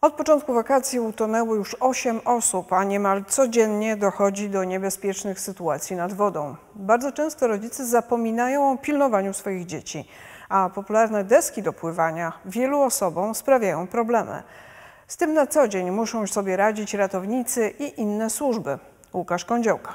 Od początku wakacji utonęło już 8 osób, a niemal codziennie dochodzi do niebezpiecznych sytuacji nad wodą. Bardzo często rodzice zapominają o pilnowaniu swoich dzieci, a popularne deski do pływania wielu osobom sprawiają problemy. Z tym na co dzień muszą sobie radzić ratownicy i inne służby. Łukasz Kądziołka.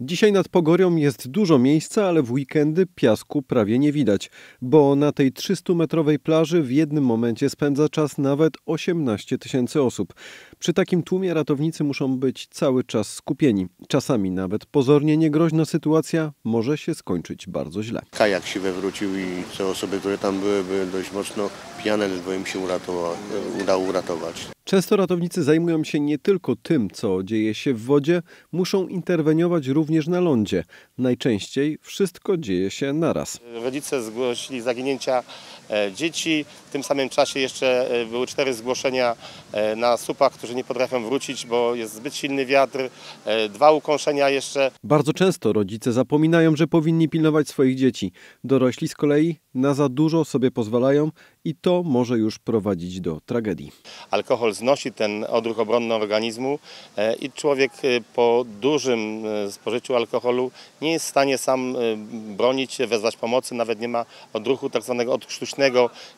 Dzisiaj nad Pogorią jest dużo miejsca, ale w weekendy piasku prawie nie widać, bo na tej 300-metrowej plaży w jednym momencie spędza czas nawet 18 tysięcy osób. Przy takim tłumie ratownicy muszą być cały czas skupieni. Czasami nawet pozornie niegroźna sytuacja może się skończyć bardzo źle. Kajak się wywrócił i te osoby, które tam były, były dość mocno pijane, bo im się uratowa udało uratować. Często ratownicy zajmują się nie tylko tym, co dzieje się w wodzie, muszą interweniować również na lądzie. Najczęściej wszystko dzieje się naraz. Rodzice zgłosili zaginięcia E, dzieci. W tym samym czasie jeszcze e, były cztery zgłoszenia e, na supach, którzy nie potrafią wrócić, bo jest zbyt silny wiatr, dwa ukąszenia jeszcze. Bardzo często rodzice zapominają, że powinni pilnować swoich dzieci. Dorośli z kolei na za dużo sobie pozwalają i to może już prowadzić do tragedii. Alkohol znosi ten odruch obronny organizmu i człowiek po dużym spożyciu alkoholu nie jest w stanie sam bronić się, wezwać pomocy, nawet nie ma odruchu tak zwanego odsztucznego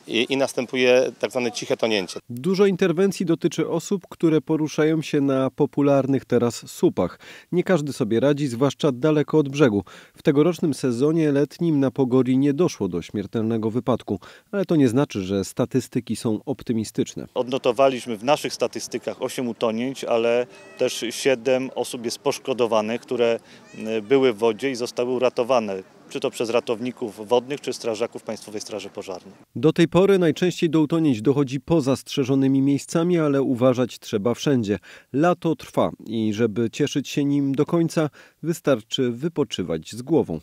i, i następuje tak zwane ciche tonięcie. Dużo interwencji dotyczy osób, które poruszają się na popularnych teraz supach. Nie każdy sobie radzi, zwłaszcza daleko od brzegu. W tegorocznym sezonie letnim na Pogori nie doszło do śmiertelnego wypadku, ale to nie znaczy, że statystyki są optymistyczne. Odnotowaliśmy w naszych statystykach 8 utonięć, ale też 7 osób jest poszkodowanych, które mm, były w wodzie i zostały uratowane czy to przez ratowników wodnych, czy strażaków Państwowej Straży Pożarnej. Do tej pory najczęściej do utonięć dochodzi poza strzeżonymi miejscami, ale uważać trzeba wszędzie. Lato trwa i żeby cieszyć się nim do końca, wystarczy wypoczywać z głową.